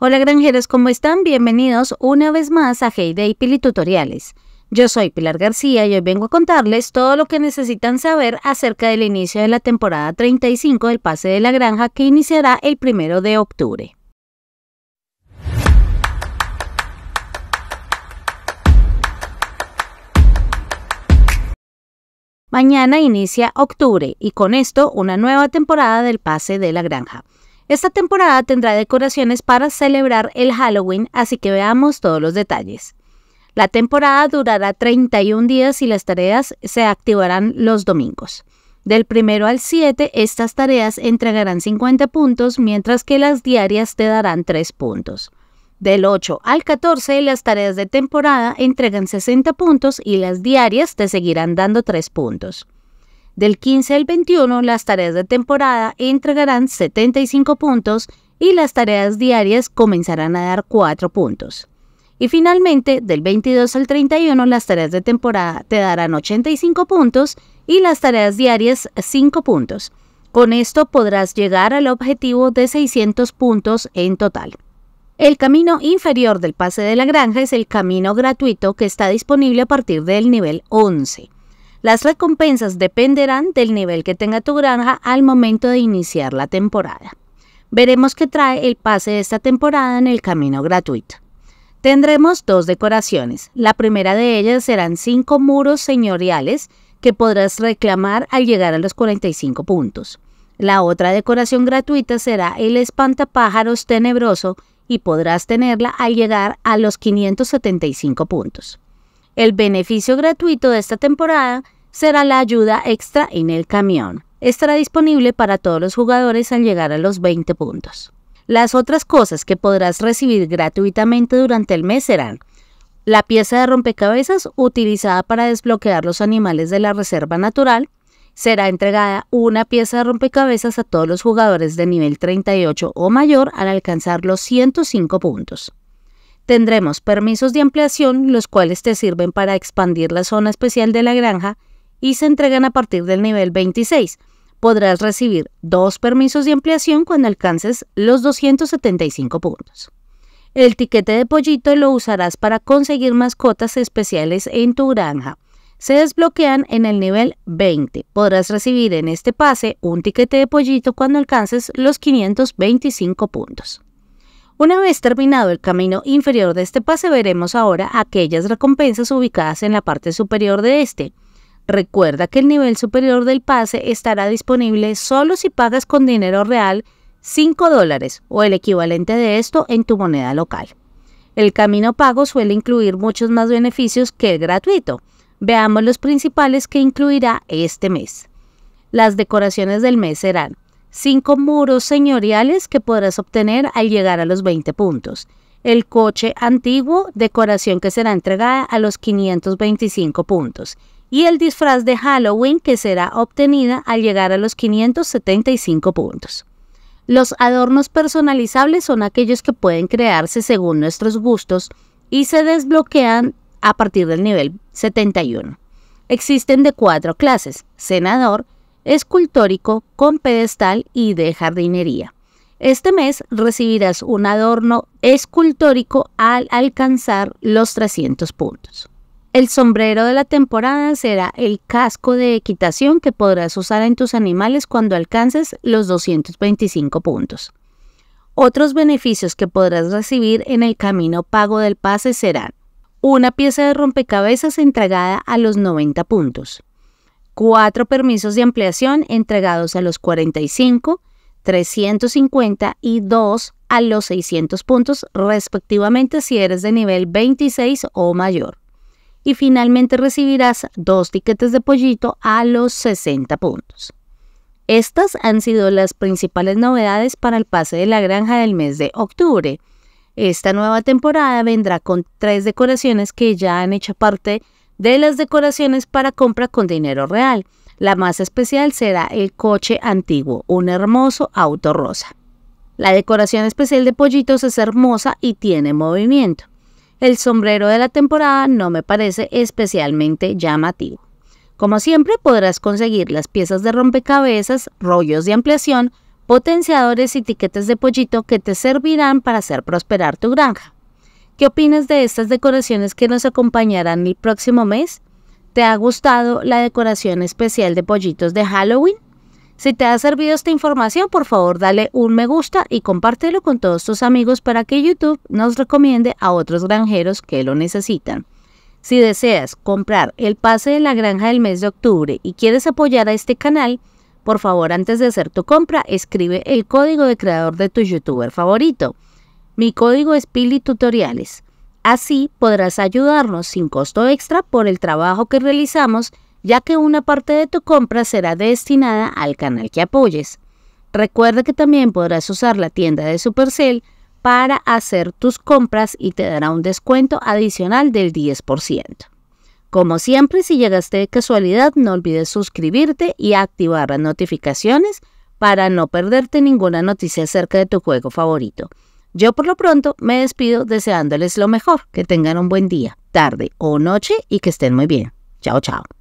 Hola granjeros, ¿cómo están? Bienvenidos una vez más a heyday Day Pili Tutoriales. Yo soy Pilar García y hoy vengo a contarles todo lo que necesitan saber acerca del inicio de la temporada 35 del Pase de la Granja que iniciará el primero de octubre. Mañana inicia octubre y con esto una nueva temporada del Pase de la Granja. Esta temporada tendrá decoraciones para celebrar el Halloween, así que veamos todos los detalles. La temporada durará 31 días y las tareas se activarán los domingos. Del primero al 7, estas tareas entregarán 50 puntos, mientras que las diarias te darán 3 puntos. Del 8 al 14, las tareas de temporada entregan 60 puntos y las diarias te seguirán dando 3 puntos. Del 15 al 21, las tareas de temporada entregarán 75 puntos y las tareas diarias comenzarán a dar 4 puntos. Y finalmente, del 22 al 31, las tareas de temporada te darán 85 puntos y las tareas diarias 5 puntos. Con esto podrás llegar al objetivo de 600 puntos en total. El camino inferior del pase de la granja es el camino gratuito que está disponible a partir del nivel 11. Las recompensas dependerán del nivel que tenga tu granja al momento de iniciar la temporada. Veremos qué trae el pase de esta temporada en el camino gratuito. Tendremos dos decoraciones. La primera de ellas serán cinco muros señoriales que podrás reclamar al llegar a los 45 puntos. La otra decoración gratuita será el espantapájaros tenebroso y podrás tenerla al llegar a los 575 puntos. El beneficio gratuito de esta temporada será la ayuda extra en el camión. Estará disponible para todos los jugadores al llegar a los 20 puntos. Las otras cosas que podrás recibir gratuitamente durante el mes serán la pieza de rompecabezas utilizada para desbloquear los animales de la reserva natural. Será entregada una pieza de rompecabezas a todos los jugadores de nivel 38 o mayor al alcanzar los 105 puntos tendremos permisos de ampliación, los cuales te sirven para expandir la zona especial de la granja y se entregan a partir del nivel 26. Podrás recibir dos permisos de ampliación cuando alcances los 275 puntos. El tiquete de pollito lo usarás para conseguir mascotas especiales en tu granja. Se desbloquean en el nivel 20. Podrás recibir en este pase un tiquete de pollito cuando alcances los 525 puntos. Una vez terminado el camino inferior de este pase, veremos ahora aquellas recompensas ubicadas en la parte superior de este. Recuerda que el nivel superior del pase estará disponible solo si pagas con dinero real 5 dólares o el equivalente de esto en tu moneda local. El camino pago suele incluir muchos más beneficios que el gratuito. Veamos los principales que incluirá este mes. Las decoraciones del mes serán Cinco muros señoriales que podrás obtener al llegar a los 20 puntos. El coche antiguo, decoración que será entregada a los 525 puntos. Y el disfraz de Halloween que será obtenida al llegar a los 575 puntos. Los adornos personalizables son aquellos que pueden crearse según nuestros gustos y se desbloquean a partir del nivel 71. Existen de cuatro clases, senador, escultórico con pedestal y de jardinería. Este mes recibirás un adorno escultórico al alcanzar los 300 puntos. El sombrero de la temporada será el casco de equitación que podrás usar en tus animales cuando alcances los 225 puntos. Otros beneficios que podrás recibir en el camino pago del pase serán una pieza de rompecabezas entregada a los 90 puntos, cuatro permisos de ampliación entregados a los 45, 350 y 2 a los 600 puntos respectivamente si eres de nivel 26 o mayor. Y finalmente recibirás dos tiquetes de pollito a los 60 puntos. Estas han sido las principales novedades para el pase de la granja del mes de octubre. Esta nueva temporada vendrá con tres decoraciones que ya han hecho parte de las decoraciones para compra con dinero real. La más especial será el coche antiguo, un hermoso auto rosa. La decoración especial de pollitos es hermosa y tiene movimiento. El sombrero de la temporada no me parece especialmente llamativo. Como siempre podrás conseguir las piezas de rompecabezas, rollos de ampliación, potenciadores y tiquetes de pollito que te servirán para hacer prosperar tu granja. ¿Qué opinas de estas decoraciones que nos acompañarán el próximo mes? ¿Te ha gustado la decoración especial de pollitos de Halloween? Si te ha servido esta información, por favor dale un me gusta y compártelo con todos tus amigos para que YouTube nos recomiende a otros granjeros que lo necesitan. Si deseas comprar el pase de la granja del mes de octubre y quieres apoyar a este canal, por favor antes de hacer tu compra escribe el código de creador de tu youtuber favorito. Mi código es PILITUTORIALES. Así podrás ayudarnos sin costo extra por el trabajo que realizamos, ya que una parte de tu compra será destinada al canal que apoyes. Recuerda que también podrás usar la tienda de Supercell para hacer tus compras y te dará un descuento adicional del 10%. Como siempre, si llegaste de casualidad, no olvides suscribirte y activar las notificaciones para no perderte ninguna noticia acerca de tu juego favorito. Yo por lo pronto me despido deseándoles lo mejor, que tengan un buen día, tarde o noche y que estén muy bien. Chao, chao.